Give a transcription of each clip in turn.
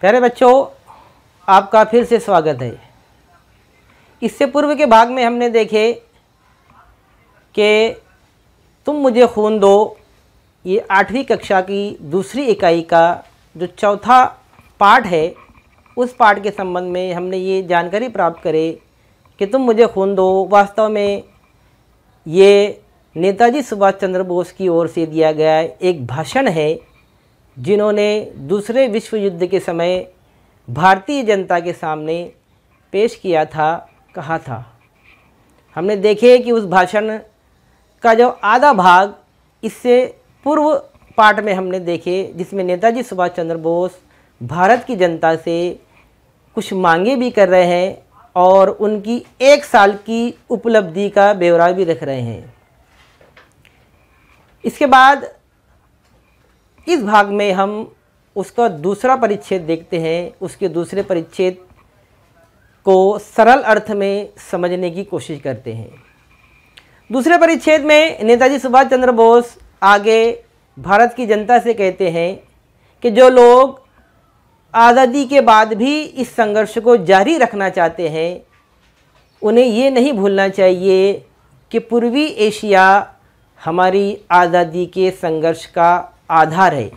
प्यारे बच्चों आपका फिर से स्वागत है इससे पूर्व के भाग में हमने देखे कि तुम मुझे खून दो ये आठवीं कक्षा की दूसरी इकाई का जो चौथा पाठ है उस पाठ के संबंध में हमने ये जानकारी प्राप्त करे कि तुम मुझे खून दो वास्तव में ये नेताजी सुभाष चंद्र बोस की ओर से दिया गया एक भाषण है जिन्होंने दूसरे विश्व युद्ध के समय भारतीय जनता के सामने पेश किया था कहा था हमने देखे कि उस भाषण का जो आधा भाग इससे पूर्व पार्ट में हमने देखे जिसमें नेताजी सुभाष चंद्र बोस भारत की जनता से कुछ मांगे भी कर रहे हैं और उनकी एक साल की उपलब्धि का ब्यौरा भी रख रहे हैं इसके बाद इस भाग में हम उसका दूसरा परिच्छेद देखते हैं उसके दूसरे परिच्छेद को सरल अर्थ में समझने की कोशिश करते हैं दूसरे परिच्छेद में नेताजी सुभाष चंद्र बोस आगे भारत की जनता से कहते हैं कि जो लोग आज़ादी के बाद भी इस संघर्ष को जारी रखना चाहते हैं उन्हें ये नहीं भूलना चाहिए कि पूर्वी एशिया हमारी आज़ादी के संघर्ष का आधार है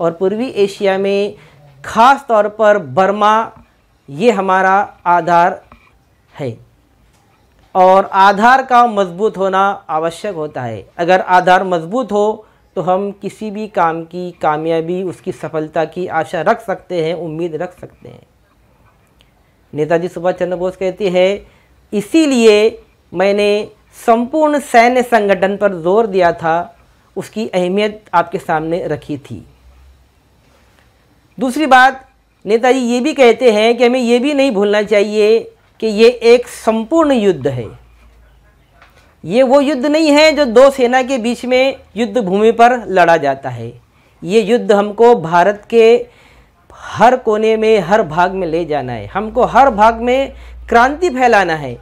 और पूर्वी एशिया में ख़ास तौर पर बर्मा ये हमारा आधार है और आधार का मजबूत होना आवश्यक होता है अगर आधार मजबूत हो तो हम किसी भी काम की कामयाबी उसकी सफलता की आशा रख सकते हैं उम्मीद रख सकते हैं नेताजी सुभाष चंद्र बोस कहते हैं इसीलिए मैंने संपूर्ण सैन्य संगठन पर जोर दिया था उसकी अहमियत आपके सामने रखी थी दूसरी बात नेताजी ये भी कहते हैं कि हमें ये भी नहीं भूलना चाहिए कि ये एक संपूर्ण युद्ध है ये वो युद्ध नहीं है जो दो सेना के बीच में युद्ध भूमि पर लड़ा जाता है ये युद्ध हमको भारत के हर कोने में हर भाग में ले जाना है हमको हर भाग में क्रांति फैलाना है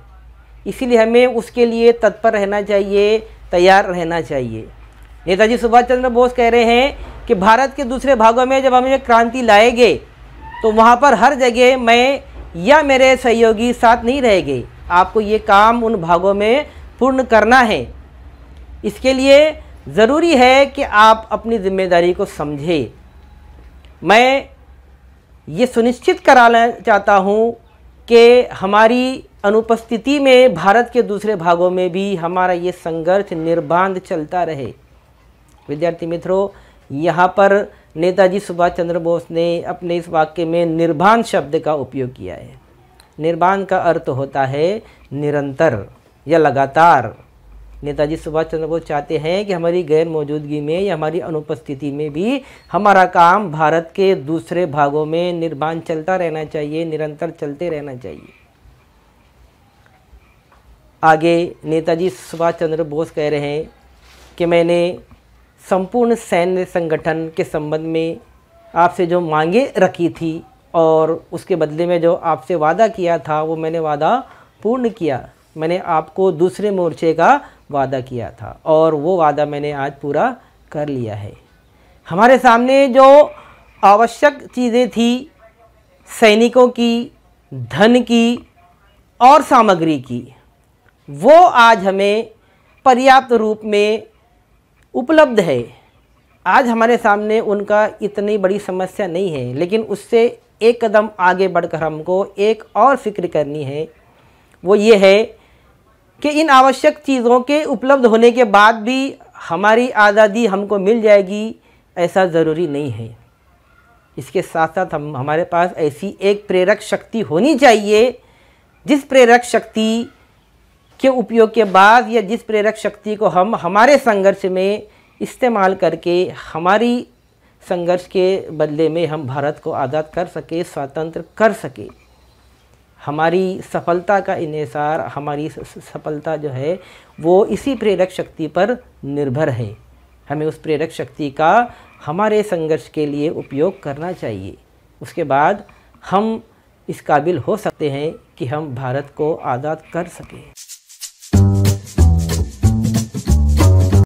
इसीलिए हमें उसके लिए तत्पर रहना चाहिए तैयार रहना चाहिए नेताजी सुभाष चंद्र बोस कह रहे हैं कि भारत के दूसरे भागों में जब हम ये क्रांति लाएंगे तो वहाँ पर हर जगह मैं या मेरे सहयोगी साथ नहीं रहेंगे आपको ये काम उन भागों में पूर्ण करना है इसके लिए ज़रूरी है कि आप अपनी जिम्मेदारी को समझें मैं ये सुनिश्चित कराना चाहता हूँ कि हमारी अनुपस्थिति में भारत के दूसरे भागों में भी हमारा ये संघर्ष निर्बाध चलता रहे विद्यार्थी मित्रों यहाँ पर नेताजी सुभाष चंद्र बोस ने अपने इस वाक्य में निर्भान शब्द का उपयोग किया है निर्भान का अर्थ होता है निरंतर या लगातार नेताजी सुभाष चंद्र बोस चाहते हैं कि हमारी गैर मौजूदगी में या हमारी अनुपस्थिति में भी हमारा काम भारत के दूसरे भागों में निर्बान चलता रहना चाहिए निरंतर चलते रहना चाहिए आगे नेताजी सुभाष चंद्र बोस कह रहे हैं कि मैंने संपूर्ण सैन्य संगठन के संबंध में आपसे जो मांगे रखी थी और उसके बदले में जो आपसे वादा किया था वो मैंने वादा पूर्ण किया मैंने आपको दूसरे मोर्चे का वादा किया था और वो वादा मैंने आज पूरा कर लिया है हमारे सामने जो आवश्यक चीज़ें थी सैनिकों की धन की और सामग्री की वो आज हमें पर्याप्त रूप में उपलब्ध है आज हमारे सामने उनका इतनी बड़ी समस्या नहीं है लेकिन उससे एक कदम आगे बढ़कर हमको एक और फिक्र करनी है वो ये है कि इन आवश्यक चीज़ों के उपलब्ध होने के बाद भी हमारी आज़ादी हमको मिल जाएगी ऐसा ज़रूरी नहीं है इसके साथ साथ हम हमारे पास ऐसी एक प्रेरक शक्ति होनी चाहिए जिस प्रेरक शक्ति के उपयोग के बाद या जिस प्रेरक शक्ति को हम हमारे संघर्ष में इस्तेमाल करके हमारी संघर्ष के बदले में हम भारत को आज़ाद कर सके स्वतंत्र कर सके हमारी सफलता का इसार हमारी सफलता जो है वो इसी प्रेरक शक्ति पर निर्भर है हमें उस प्रेरक शक्ति का हमारे संघर्ष के लिए उपयोग करना चाहिए उसके बाद हम इस काबिल हो सकते हैं कि हम भारत को आज़ाद कर सकें